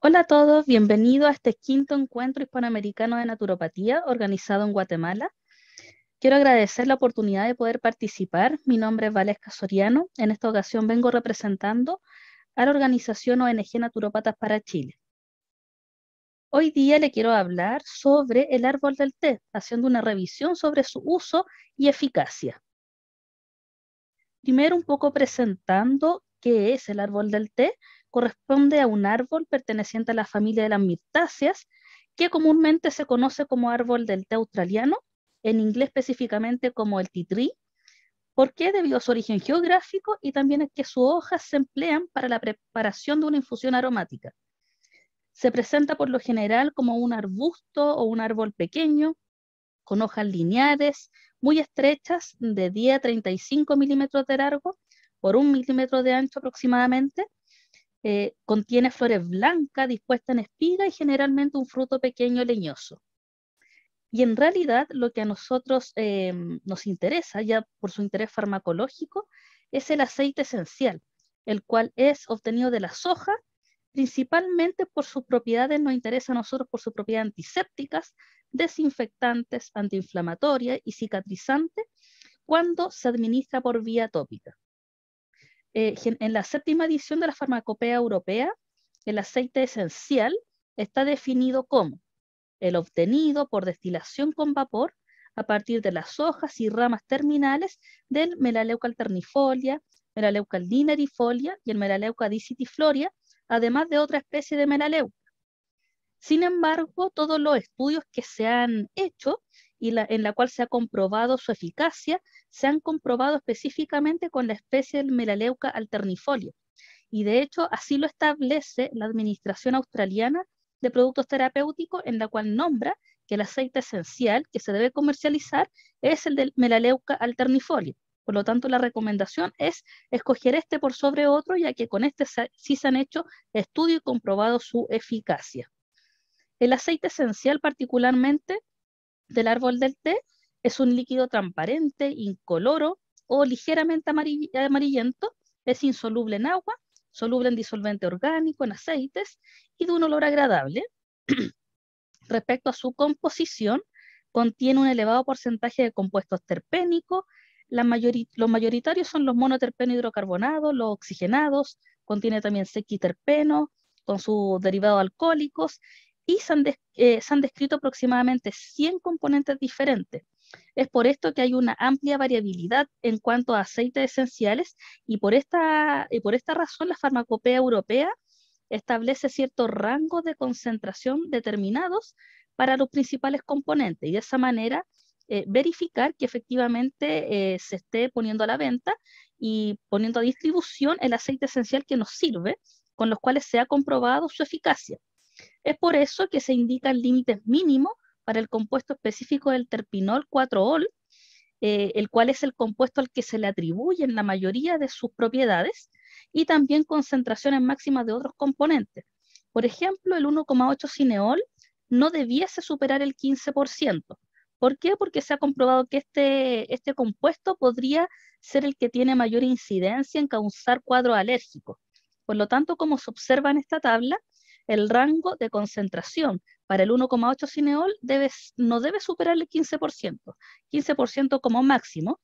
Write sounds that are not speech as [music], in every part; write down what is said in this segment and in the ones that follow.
Hola a todos, bienvenido a este quinto encuentro hispanoamericano de naturopatía organizado en Guatemala. Quiero agradecer la oportunidad de poder participar. Mi nombre es Valesca Soriano. En esta ocasión vengo representando a la organización ONG Naturopatas para Chile. Hoy día le quiero hablar sobre el árbol del té, haciendo una revisión sobre su uso y eficacia. Primero un poco presentando qué es el árbol del té corresponde a un árbol perteneciente a la familia de las mirtáceas, que comúnmente se conoce como árbol del té australiano, en inglés específicamente como el titrí, porque debido a su origen geográfico y también es que sus hojas se emplean para la preparación de una infusión aromática. Se presenta por lo general como un arbusto o un árbol pequeño, con hojas lineales muy estrechas, de 10 a 35 milímetros de largo, por un milímetro de ancho aproximadamente, eh, contiene flores blancas dispuestas en espiga y generalmente un fruto pequeño leñoso. Y en realidad lo que a nosotros eh, nos interesa, ya por su interés farmacológico, es el aceite esencial, el cual es obtenido de la soja, principalmente por sus propiedades, nos interesa a nosotros por sus propiedades antisépticas, desinfectantes, antiinflamatorias y cicatrizantes, cuando se administra por vía tópica. Eh, en la séptima edición de la Farmacopea Europea, el aceite esencial está definido como el obtenido por destilación con vapor a partir de las hojas y ramas terminales del Melaleuca alternifolia, Melaleuca linerifolia y el Melaleuca dicitifloria, además de otra especie de Melaleuca. Sin embargo, todos los estudios que se han hecho y en la cual se ha comprobado su eficacia, se han comprobado específicamente con la especie del Melaleuca alternifolia. Y de hecho, así lo establece la Administración Australiana de Productos Terapéuticos, en la cual nombra que el aceite esencial que se debe comercializar es el del Melaleuca alternifolia. Por lo tanto, la recomendación es escoger este por sobre otro, ya que con este sí se han hecho estudios y comprobado su eficacia. El aceite esencial particularmente del árbol del té es un líquido transparente, incoloro o ligeramente amarillento, es insoluble en agua, soluble en disolvente orgánico, en aceites y de un olor agradable. [clears throat] Respecto a su composición, contiene un elevado porcentaje de compuestos terpénicos, los mayoritarios son los monoterpeno hidrocarbonados, los oxigenados, contiene también sequiterpenos con sus derivados alcohólicos y eh, se han, descrito aproximadamente 100 componentes diferentes. Es por esto que hay una amplia variabilidad en cuanto a aceites esenciales y por esta, por esta razón la farmacopea europea establece cierto rango de concentración determinados para los principales componentes y de esa manera eh, verificar que efectivamente eh, se esté poniendo a la venta y poniendo a distribución el aceite esencial que nos sirve, con los cuales se ha comprobado su eficacia. Es por eso que se indican límites mínimos para el compuesto específico del terpinol 4-ol, eh, el cual es el compuesto al que se le atribuyen la mayoría de sus propiedades, y también concentraciones máximas de otros componentes. Por ejemplo, el 1,8 cineol no debiese superar el 15%. ¿Por qué? Porque se ha comprobado que este, este compuesto podría ser el que tiene mayor incidencia en causar cuadros alérgicos. Por lo tanto, como se observa en esta tabla, el rango de concentración para el 1,8 cineol no debe superar el 15%, 15% como máximo.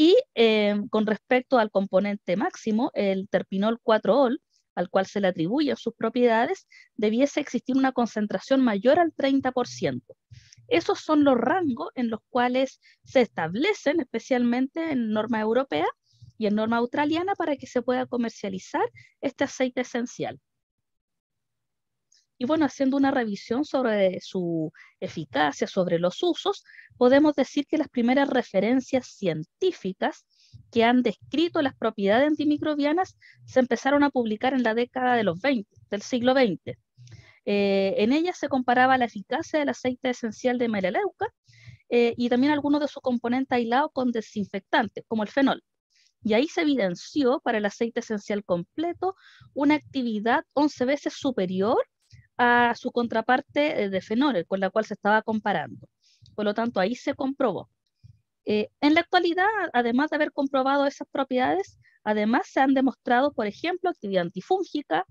Y eh, con respecto al componente máximo, el terpinol 4-ol, al cual se le atribuyen sus propiedades, debiese existir una concentración mayor al 30%. Esos son los rangos en los cuales se establecen, especialmente en norma europea y en norma australiana, para que se pueda comercializar este aceite esencial. Y bueno, haciendo una revisión sobre su eficacia, sobre los usos, podemos decir que las primeras referencias científicas que han descrito las propiedades antimicrobianas se empezaron a publicar en la década de los 20, del siglo XX. Eh, en ellas se comparaba la eficacia del aceite esencial de melaleuca eh, y también algunos de sus componentes aislados con desinfectantes, como el fenol. Y ahí se evidenció para el aceite esencial completo una actividad 11 veces superior a su contraparte eh, de Fenor, con la cual se estaba comparando. Por lo tanto, ahí se comprobó. Eh, en la actualidad, además de haber comprobado esas propiedades, además se han demostrado, por ejemplo, actividad antifúngica,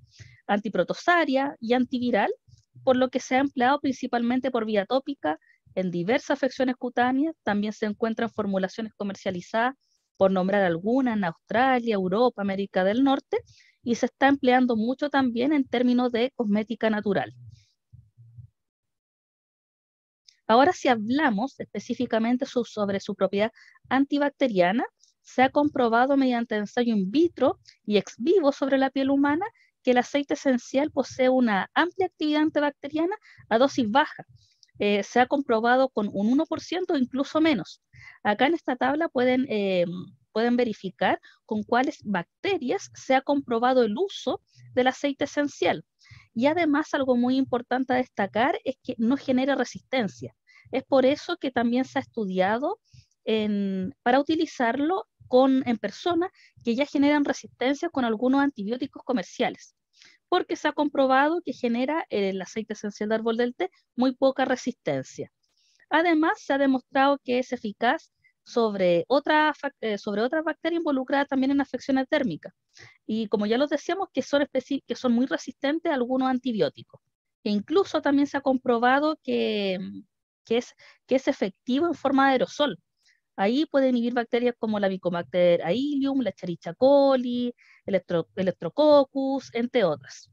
antiprotosaria y antiviral, por lo que se ha empleado principalmente por vía tópica en diversas afecciones cutáneas. También se encuentran formulaciones comercializadas, por nombrar algunas, en Australia, Europa, América del Norte, y se está empleando mucho también en términos de cosmética natural. Ahora si hablamos específicamente sobre su propiedad antibacteriana, se ha comprobado mediante ensayo in vitro y ex vivo sobre la piel humana que el aceite esencial posee una amplia actividad antibacteriana a dosis baja. Eh, se ha comprobado con un 1% o incluso menos. Acá en esta tabla pueden eh, pueden verificar con cuáles bacterias se ha comprobado el uso del aceite esencial. Y además algo muy importante a destacar es que no genera resistencia. Es por eso que también se ha estudiado para utilizarlo con, en personas que ya generan resistencia con algunos antibióticos comerciales, porque se ha comprobado que genera el aceite esencial de árbol del té muy poca resistencia. Además, se ha demostrado que es eficaz sobre otras eh, bacterias involucradas también en afecciones térmicas. Y como ya los decíamos, que son, son muy resistentes a algunos antibióticos. E incluso también se ha comprobado que, mm, es, efectivo en forma de aerosol. Ahí pueden inhibir bacterias como la Mycobacter Ilium, la Charicha coli, Electrococcus, entre otras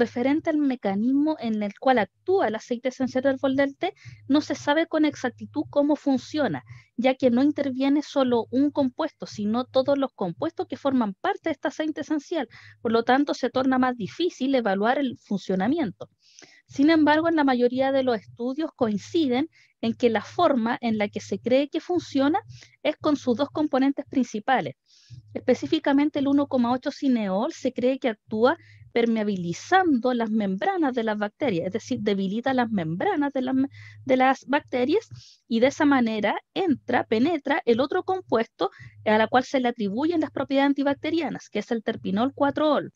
referente al mecanismo en el cual actúa el aceite esencial del vol del té, no se sabe con exactitud cómo funciona, ya que no interviene solo un compuesto, sino todos los compuestos que forman parte de este aceite esencial. Por lo tanto, se torna más difícil evaluar el funcionamiento. Sin embargo, en la mayoría de los estudios coinciden en que la forma en la que se cree que funciona es con sus dos componentes principales. Específicamente el 1,8 cineol se cree que actúa permeabilizando las membranas de las bacterias, es decir, debilita las membranas de, las, bacterias y de esa manera entra, penetra el otro compuesto a la cual se le atribuyen las propiedades antibacterianas, que es el terpinol 4-ol.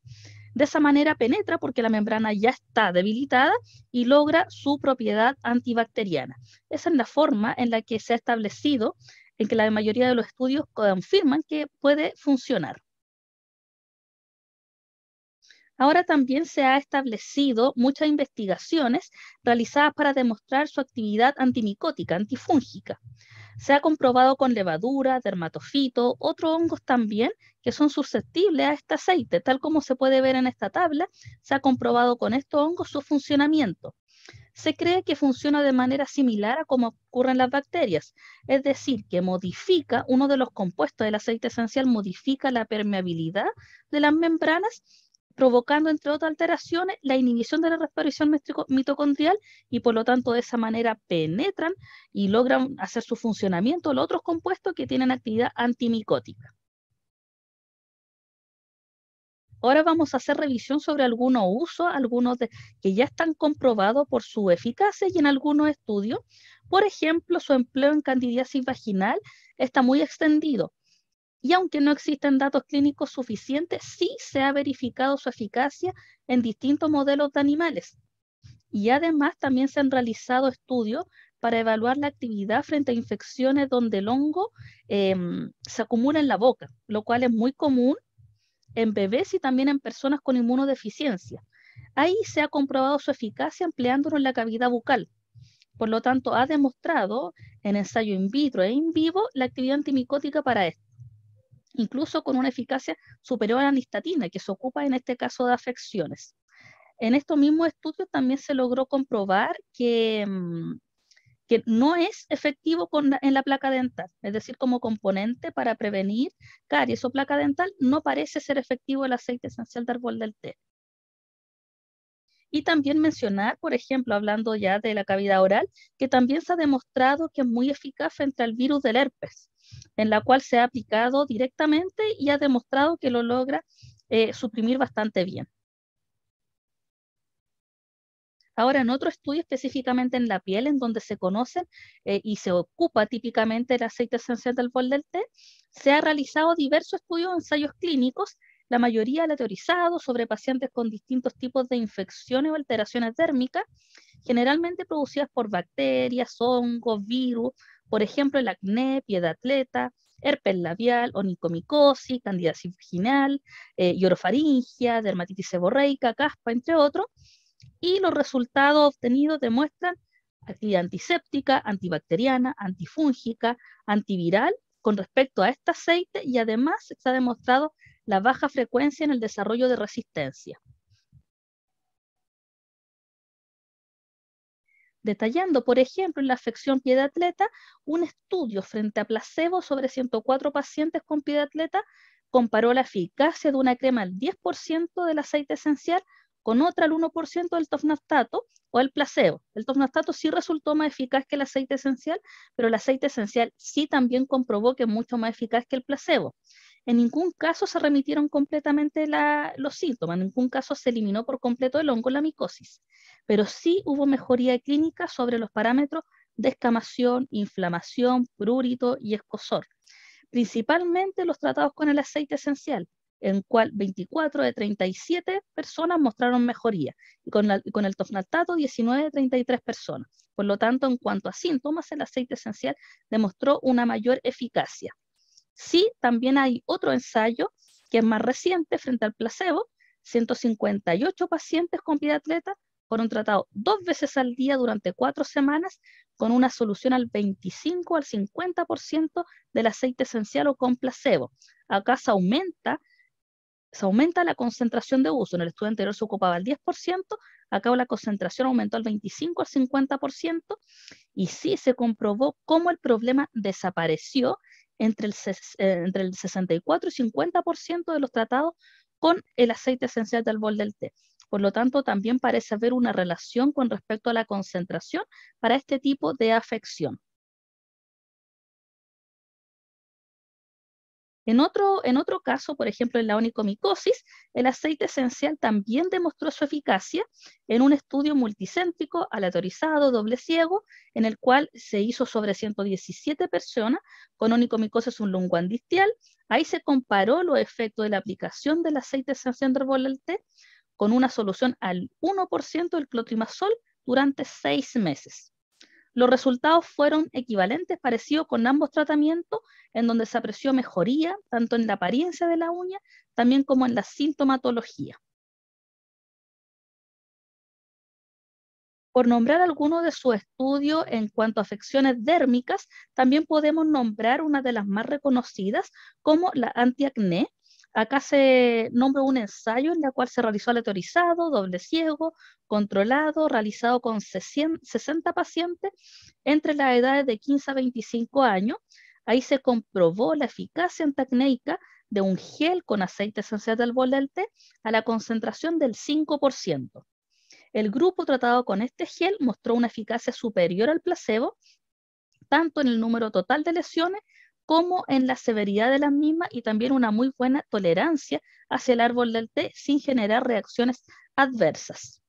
De esa manera penetra porque la membrana ya está debilitada y logra su propiedad antibacteriana. Esa es la forma en la que se ha establecido, en que la mayoría de los estudios confirman que puede funcionar. Ahora también se ha establecido muchas investigaciones realizadas para demostrar su actividad antimicótica, antifúngica. Se ha comprobado con levadura, dermatofito, otros hongos también que son susceptibles a este aceite, tal como se puede ver en esta tabla, se ha comprobado con estos hongos su funcionamiento. Se cree que funciona de manera similar a como ocurren las bacterias, es decir, que modifica uno de los compuestos del aceite esencial, modifica la permeabilidad de las membranas provocando, entre otras alteraciones, la inhibición de la respiración mitocondrial y por lo tanto de esa manera penetran y logran hacer su funcionamiento los otros compuestos que tienen actividad antimicótica. Ahora vamos a hacer revisión sobre algunos usos, algunos que ya están comprobados por su eficacia y en algunos estudios. Por ejemplo, su empleo en candidiasis vaginal está muy extendido y aunque no existen datos clínicos suficientes, sí se ha verificado su eficacia en distintos modelos de animales. Y además también se han realizado estudios para evaluar la actividad frente a infecciones donde el hongo em, se acumula en la boca, lo cual es muy común en bebés y también en personas con inmunodeficiencia. Ahí se ha comprobado su eficacia empleándolo en la cavidad bucal. Por lo tanto, ha demostrado en ensayo in vitro e in vivo la actividad antimicótica para esto incluso con una eficacia superior a la nistatina, que se ocupa en este caso de afecciones. En estos mismos estudios también se logró comprobar que, mm, no es efectivo en la placa dental, es decir, como componente para prevenir caries o placa dental, no parece ser efectivo el aceite esencial de árbol del té. Y también mencionar, por ejemplo, hablando ya de la cavidad oral, que también se ha demostrado que es muy eficaz frente al virus del herpes en la cual se ha aplicado directamente y ha demostrado que lo logra eh, suprimir bastante bien. Ahora, en otro estudio específicamente en la piel, en donde se conoce eh, y se ocupa típicamente el aceite esencial del bol del té, se ha realizado diversos estudios, ensayos clínicos, la mayoría aleatorizados sobre pacientes con distintos tipos de infecciones o alteraciones térmicas, generalmente producidas por bacterias, hongos, virus, por ejemplo el acné, piedra atleta, herpes labial, onicomicosis, candidiasis vaginal, eh, dermatitis seborreica, caspa, entre otros, y los resultados obtenidos demuestran actividad antiséptica, antibacteriana, antifúngica, antiviral con respecto a este aceite y además se ha demostrado la baja frecuencia en el desarrollo de resistencia. detallando, por ejemplo, en la afección pie de atleta, un estudio frente a placebo sobre 104 pacientes con pie de atleta comparó la eficacia de una crema al 10% del aceite esencial con otra al 1% del tofnaftato o el placebo. El tofnaftato sí resultó más eficaz que el aceite esencial, pero el aceite esencial sí también comprobó que es mucho más eficaz que el placebo en ningún caso se remitieron completamente los síntomas, en ningún caso se eliminó por completo el hongo, la micosis, pero sí hubo mejoría clínica sobre los parámetros de escamación, inflamación, prurito y escosor, principalmente los tratados con el aceite esencial, en cual 24 de 37 personas mostraron mejoría, y con, el tofnaltato 19 de 33 personas. Por lo tanto, en cuanto a síntomas, el aceite esencial demostró una mayor eficacia. Sí, también hay otro ensayo que es más reciente frente al placebo, 158 pacientes con vida atleta fueron tratados dos veces al día durante cuatro semanas con una solución al 25 al 50% del aceite esencial o con placebo. Acá se aumenta, se aumenta la concentración de uso. En el estudio anterior se ocupaba el 10%, acá la concentración aumentó al 25 al 50% y sí se comprobó cómo el problema desapareció entre el, 64 eh, y 50% de los tratados con el aceite esencial de árbol del té. Por lo tanto, también parece haber una relación con respecto a la concentración para este tipo de afección. En otro, en otro caso, por ejemplo, en la onicomicosis, el aceite esencial también demostró su eficacia en un estudio multicéntrico, aleatorizado, doble ciego, en el cual se hizo sobre 117 personas con onicomicosis unlunguandistial. Ahí se comparó los efectos de la aplicación del aceite esencial de té con una solución al 1% del clotrimazol durante seis meses. Los resultados fueron equivalentes, parecidos con ambos tratamientos, en donde se apreció mejoría tanto en la apariencia de la uña, también como en la sintomatología. Por nombrar alguno de sus estudios en cuanto a afecciones dérmicas, también podemos nombrar una de las más reconocidas como la antiacné, Acá se nombra un ensayo en el cual se realizó aleatorizado, doble ciego, controlado, realizado con 60 pacientes entre las edades de 15 a 25 años. Ahí se comprobó la eficacia antacnéica de un gel con aceite esencial de albol del té a la concentración del 5%. El grupo tratado con este gel mostró una eficacia superior al placebo, tanto en el número total de lesiones como en la severidad de las mismas y también una muy buena tolerancia hacia el árbol del té sin generar reacciones adversas.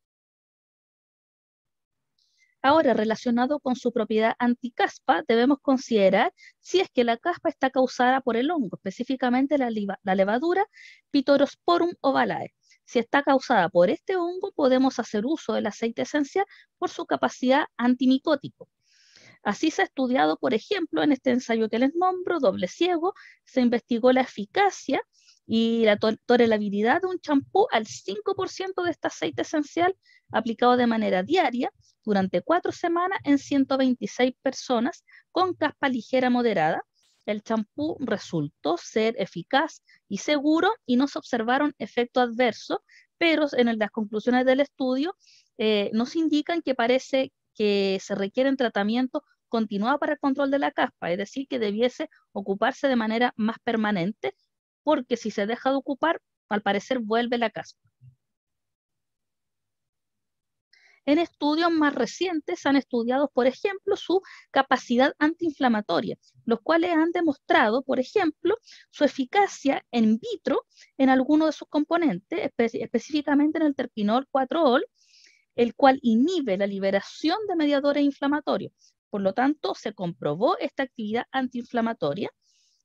Ahora, relacionado con su propiedad anticaspa, debemos considerar si es que la caspa está causada por el hongo, específicamente la, levadura Pitorosporum ovalae. Si está causada por este hongo, podemos hacer uso del aceite esencial por su capacidad antimicótico. Así se ha estudiado, por ejemplo, en este ensayo que les nombro, doble ciego, se investigó la eficacia y la tolerabilidad de un champú al 5% de este aceite esencial aplicado de manera diaria durante cuatro semanas en 126 personas con caspa ligera moderada. El champú resultó ser eficaz y seguro y no se observaron efectos adversos, pero en las conclusiones del estudio eh, nos indican que parece que se requieren tratamientos continúa para el control de la caspa, es decir, que debiese ocuparse de manera más permanente, porque si se deja de ocupar, al parecer vuelve la caspa. En estudios más recientes han estudiado, por ejemplo, su capacidad antiinflamatoria, los cuales han demostrado, por ejemplo, su eficacia en vitro en alguno de sus componentes, específicamente en el terpinol 4-ol, el cual inhibe la liberación de mediadores inflamatorios, por lo tanto, se comprobó esta actividad antiinflamatoria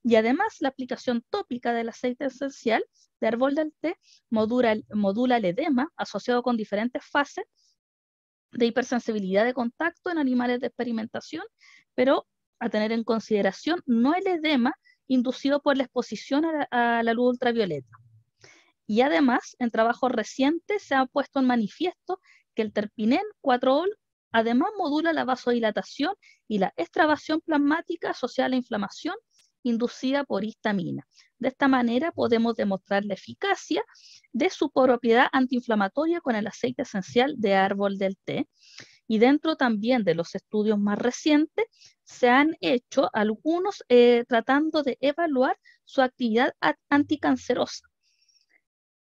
y además la aplicación tópica del aceite esencial de árbol del té modula, el edema asociado con diferentes fases de hipersensibilidad de contacto en animales de experimentación, pero a tener en consideración no el edema inducido por la exposición a la, luz ultravioleta. Y además, en trabajos recientes se ha puesto en manifiesto que el terpinen 4-ol Además, modula la vasodilatación y la extravasión plasmática asociada a la inflamación inducida por histamina. De esta manera podemos demostrar la eficacia de su propiedad antiinflamatoria con el aceite esencial de árbol del té. Y dentro también de los estudios más recientes, se han hecho algunos eh, tratando de evaluar su actividad anticancerosa.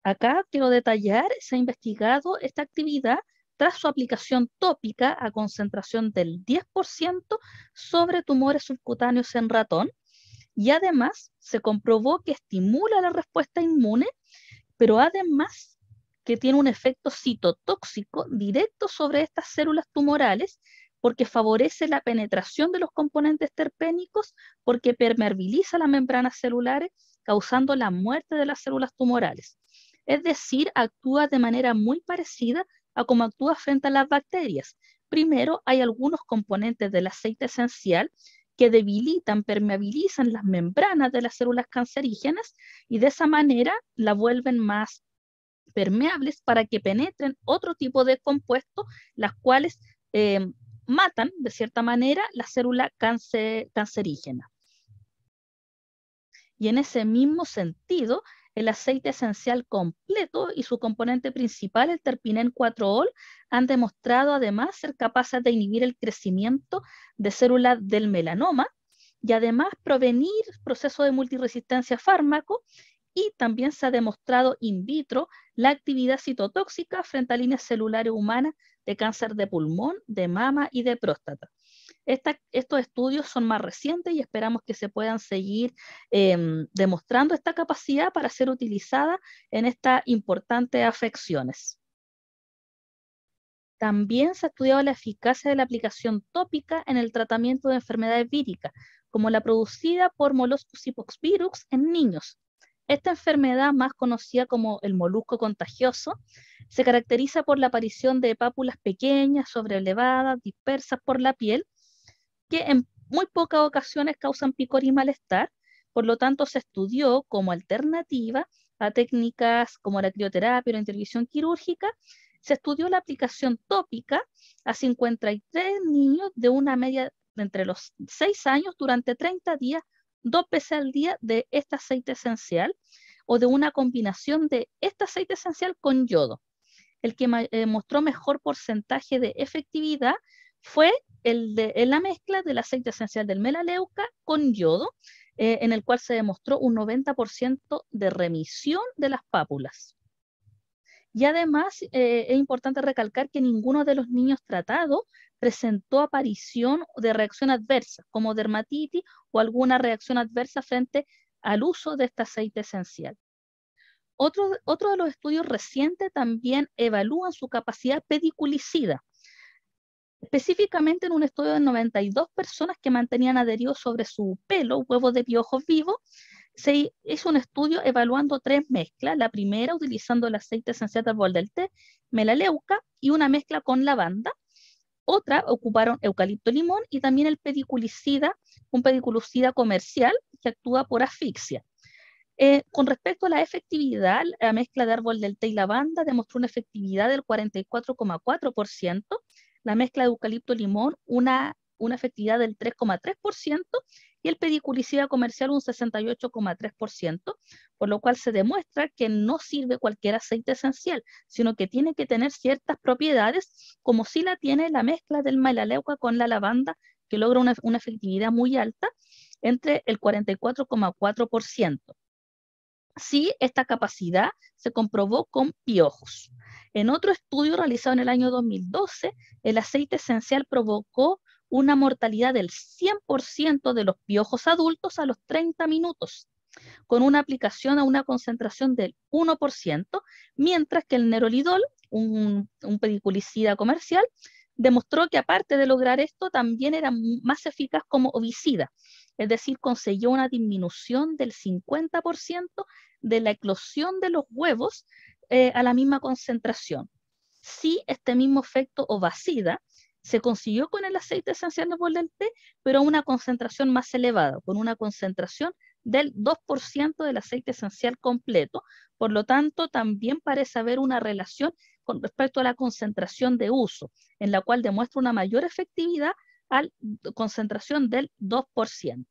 Acá quiero detallar, se ha investigado esta actividad tras su aplicación tópica a concentración del 10% sobre tumores subcutáneos en ratón y además se comprobó que estimula la respuesta inmune, pero además que tiene un efecto citotóxico directo sobre estas células tumorales porque favorece la penetración de los componentes terpénicos, porque permeabiliza las membranas celulares, causando la muerte de las células tumorales. Es decir, actúa de manera muy parecida a cómo actúa frente a las bacterias. Primero, hay algunos componentes del aceite esencial que debilitan, permeabilizan las membranas de las células cancerígenas y de esa manera la vuelven más permeables para que penetren otro tipo de compuestos, las cuales eh, matan, de cierta manera, la célula cancerígena. Y en ese mismo sentido, el aceite esencial completo y su componente principal, el terpinen 4-ol, han demostrado además ser capaces de inhibir el crecimiento de células del melanoma y además provenir proceso de multiresistencia fármaco y también se ha demostrado in vitro la actividad citotóxica frente a líneas celulares humanas de cáncer de pulmón, de mama y de próstata estos estudios son más recientes y esperamos que se puedan seguir em, demostrando esta capacidad para ser utilizada en estas importantes afecciones. También se ha estudiado la eficacia de la aplicación tópica en el tratamiento de enfermedades víricas, como la producida por moluscus hipoxvirus en niños. Esta enfermedad, más conocida como el molusco contagioso, se caracteriza por la aparición de pápulas pequeñas, sobrelevadas, dispersas por la piel, que en muy pocas ocasiones causan picor y malestar, por lo tanto se estudió como alternativa a técnicas como la crioterapia o la intervención quirúrgica, se estudió la aplicación tópica a 53 niños de una media de entre los 6 años durante 30 días, dos veces al día de este aceite esencial o de una combinación de este aceite esencial con yodo. El que eh, mostró mejor porcentaje de efectividad fue en la mezcla del aceite esencial del melaleuca con yodo, eh, en el cual se demostró un 90% de remisión de las pápulas. Y además eh, es importante recalcar que ninguno de los niños tratados presentó aparición de reacción adversa, como dermatitis o alguna reacción adversa frente al uso de este aceite esencial. Otro, otro de los estudios recientes también evalúan su capacidad pediculicida, específicamente en un estudio de 92 personas que mantenían adheridos sobre su pelo huevos de piojos vivos, se hizo un estudio evaluando tres mezclas. La primera utilizando el aceite esencial de árbol del té, melaleuca y una mezcla con lavanda. Otra ocuparon eucalipto limón y también el pediculicida, un pediculicida comercial que actúa por asfixia. Eh, con respecto a la efectividad, la mezcla de árbol del té y lavanda demostró una efectividad del 44,4%, la mezcla de eucalipto-limón una, efectividad del 3,3% y el pediculicida comercial un 68,3%, por lo cual se demuestra que no sirve cualquier aceite esencial, sino que tiene que tener ciertas propiedades, como si la tiene la mezcla del malaleuca con la lavanda, que logra una, una efectividad muy alta, entre el 44,4%. Sí, esta capacidad se comprobó con piojos. En otro estudio realizado en el año 2012, el aceite esencial provocó una mortalidad del 100% de los piojos adultos a los 30 minutos, con una aplicación a una concentración del 1%, mientras que el nerolidol, un, pediculicida comercial, demostró que aparte de lograr esto, también era más eficaz como ovicida, es decir, consiguió una disminución del 50% de la eclosión de los huevos eh, a la misma concentración. sí, este mismo efecto ovacida se consiguió con el aceite esencial de del pero a una concentración más elevada, con una concentración del 2% del aceite esencial completo. Por lo tanto, también parece haber una relación con respecto a la concentración de uso, en la cual demuestra una mayor efectividad a concentración del 2%.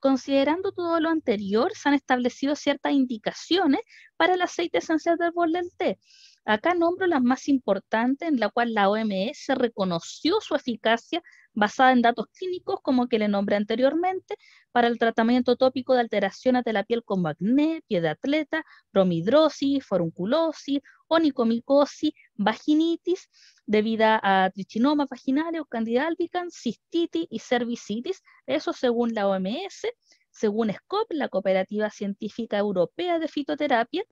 Considerando todo lo anterior, se han establecido ciertas indicaciones para el aceite esencial de árbol del té, Acá nombro las más importantes en la cual la OMS reconoció su eficacia basada en datos clínicos, como que le nombré anteriormente, para el tratamiento tópico de alteraciones de la piel con acné, pie de atleta, bromidrosis, forunculosis, onicomicosis, vaginitis, debida a trichinomas vaginales, candida albicans, cistitis y cervicitis, eso según la OMS, según SCOP, la Cooperativa Científica Europea de Fitoterapia,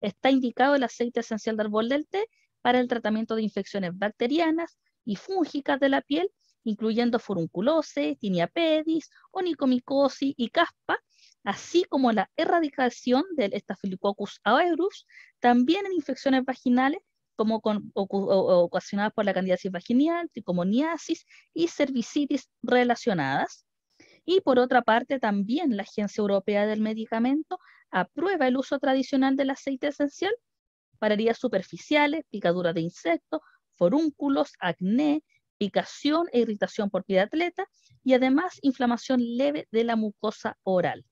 está indicado el aceite esencial de árbol del té para el tratamiento de infecciones bacterianas y fúngicas de la piel, incluyendo furunculose, pedis, onicomicosis y caspa, así como la erradicación del Staphylococcus aureus, también en infecciones vaginales como con, ocasionadas por la candidiasis vaginal, tricomoniasis y cervicitis relacionadas. Y por otra parte, también la Agencia Europea del Medicamento aprueba el uso tradicional del aceite esencial para heridas superficiales, picaduras de insectos, forúnculos, acné, picación e irritación por pie de atleta y además inflamación leve de la mucosa oral.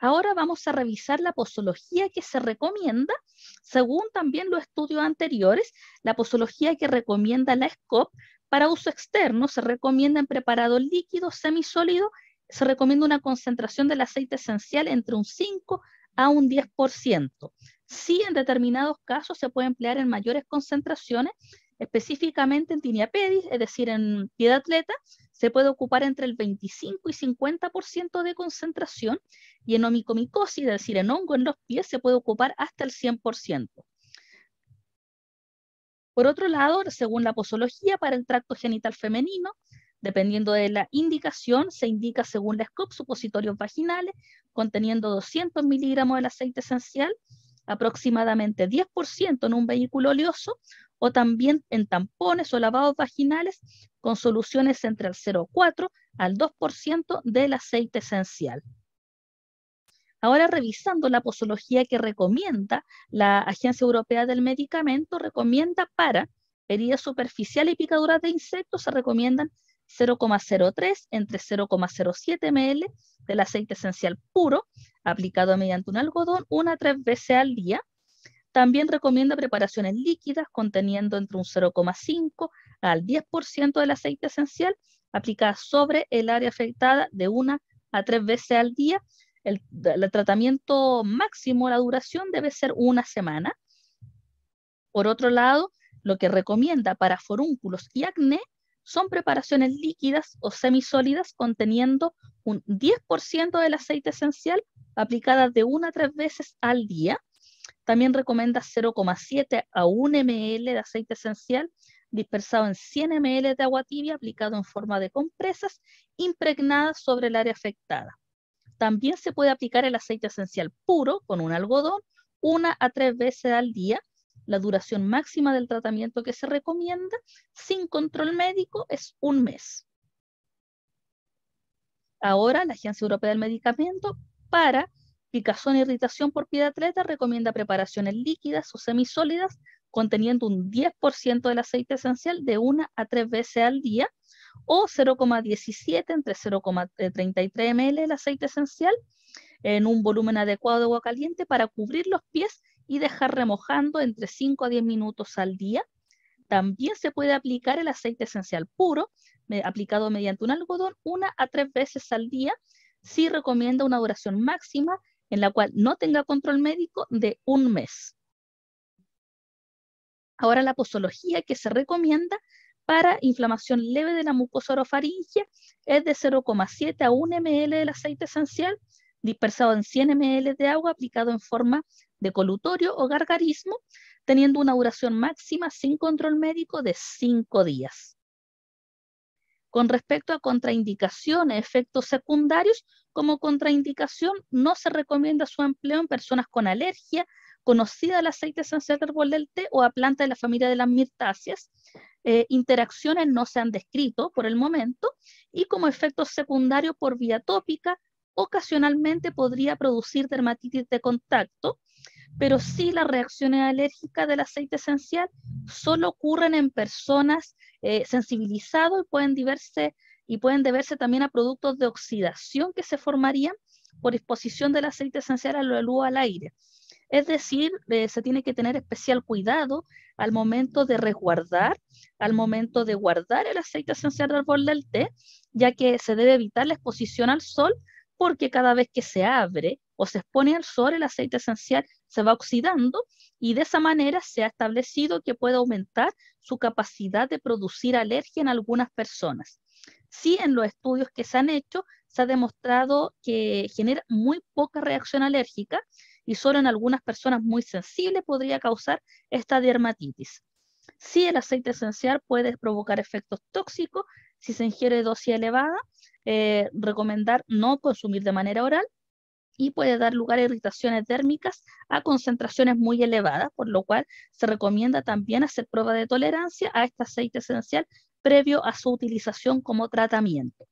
Ahora vamos a revisar la posología que se recomienda, según también los estudios anteriores, la posología que recomienda la SCOP para uso externo se recomienda en preparado líquido, semisólido se recomienda una concentración del aceite esencial entre un 5 a un 10%. Si en determinados casos se puede emplear en mayores concentraciones, específicamente en tinea pedis, es decir, en pie de atleta, se puede ocupar entre el 25 y 50% de concentración y en omicomicosis, es decir, en hongo en los pies, se puede ocupar hasta el 100%. Por otro lado, según la posología, para el tracto genital femenino Dependiendo de la indicación, se indica según la SCOP supositorios vaginales conteniendo 200 miligramos del aceite esencial, aproximadamente 10% en un vehículo oleoso, o también en tampones o lavados vaginales con soluciones entre el 0,4 al 2% del aceite esencial. Ahora revisando la posología que recomienda la Agencia Europea del Medicamento, recomienda para heridas superficiales y picaduras de insectos, se recomiendan 0,03 entre 0,07 ml del aceite esencial puro, aplicado mediante un algodón una a tres veces al día. También recomienda preparaciones líquidas conteniendo entre un 0,5 al 10% del aceite esencial, aplicada sobre el área afectada de una a tres veces al día. El, tratamiento máximo, la duración debe ser una semana. Por otro lado, lo que recomienda para forúnculos y acné son preparaciones líquidas o semisólidas conteniendo un 10% del aceite esencial aplicadas de una a tres veces al día. También recomienda 0,7 a 1 ml de aceite esencial dispersado en 100 ml de agua tibia aplicado en forma de compresas impregnadas sobre el área afectada. También se puede aplicar el aceite esencial puro con un algodón una a tres veces al día la duración máxima del tratamiento que se recomienda sin control médico es un mes. Ahora la Agencia Europea del Medicamento para picazón e irritación por pie de atleta recomienda preparaciones líquidas o semisólidas conteniendo un 10% del aceite esencial de una a tres veces al día o 0,17 entre 0,33 ml el aceite esencial en un volumen adecuado de agua caliente para cubrir los pies y dejar remojando entre 5 a 10 minutos al día. También se puede aplicar el aceite esencial puro, aplicado mediante un algodón, una a tres veces al día. Sí recomienda una duración máxima en la cual no tenga control médico de un mes. Ahora la posología que se recomienda para inflamación leve de la mucosa orofaringea es de 0,7 a 1 ml del aceite esencial dispersado en 100 ml de agua aplicado en forma de colutorio o gargarismo, teniendo una duración máxima sin control médico de cinco días. Con respecto a contraindicaciones, efectos secundarios, como contraindicación no se recomienda su empleo en personas con alergia conocida al aceite esencial de árbol del té o a planta de la familia de las mirtáceas. Eh, interacciones no se han descrito por el momento y como efecto secundario por vía tópica, ocasionalmente podría producir dermatitis de contacto, pero sí las reacciones alérgicas del aceite esencial solo ocurren en personas eh, sensibilizadas y pueden, y pueden deberse también a productos de oxidación que se formarían por exposición del aceite esencial a la al aire. Es decir, eh, se tiene que tener especial cuidado al momento de resguardar, al momento de guardar el aceite esencial del árbol del té, ya que se debe evitar la exposición al sol porque cada vez que se abre o se expone al sol, el aceite esencial se va oxidando y de esa manera se ha establecido que puede aumentar su capacidad de producir alergia en algunas personas. Sí, en los estudios que se han hecho, se ha demostrado que genera muy poca reacción alérgica y solo en algunas personas muy sensibles podría causar esta dermatitis. Sí, el aceite esencial puede provocar efectos tóxicos si se ingiere dosis elevada, eh, recomendar no consumir de manera oral y puede dar lugar a irritaciones dérmicas a concentraciones muy elevadas, por lo cual se recomienda también hacer prueba de tolerancia a este aceite esencial previo a su utilización como tratamiento.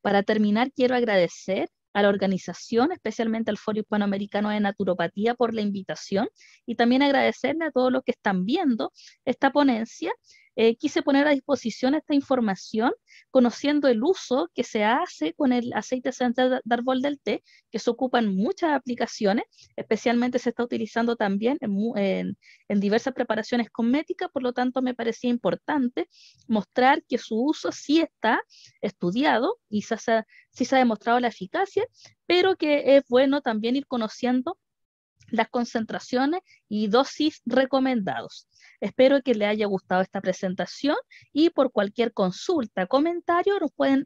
Para terminar, quiero agradecer a la organización, especialmente al Foro Hispanoamericano de Naturopatía, por la invitación y también agradecerle a todos los que están viendo esta ponencia eh, quise poner a disposición esta información conociendo el uso que se hace con el aceite esencial de árbol del té, que se ocupa en muchas aplicaciones, especialmente se está utilizando también en, diversas preparaciones cosméticas, por lo tanto me parecía importante mostrar que su uso sí está estudiado y sí se ha demostrado la eficacia, pero que es bueno también ir conociendo las concentraciones y dosis recomendados. Espero que les haya gustado esta presentación y por cualquier consulta, comentario,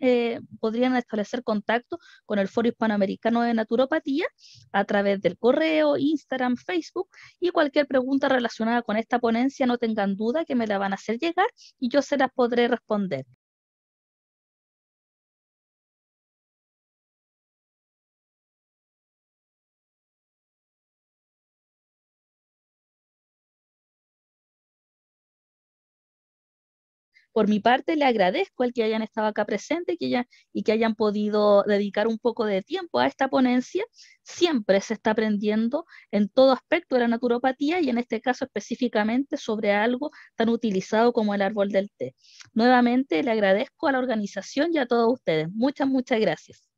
eh, podrían establecer contacto con el Foro Hispanoamericano de Naturopatía a través del correo, Instagram, Facebook y cualquier pregunta relacionada con esta ponencia, no tengan duda que me la van a hacer llegar y yo se las podré responder. por mi parte le agradezco al que hayan estado acá presente que y que hayan podido dedicar un poco de tiempo a esta ponencia. Siempre se está aprendiendo en todo aspecto de la naturopatía y en este caso específicamente sobre algo tan utilizado como el árbol del té. Nuevamente le agradezco a la organización y a todos ustedes. Muchas, muchas gracias.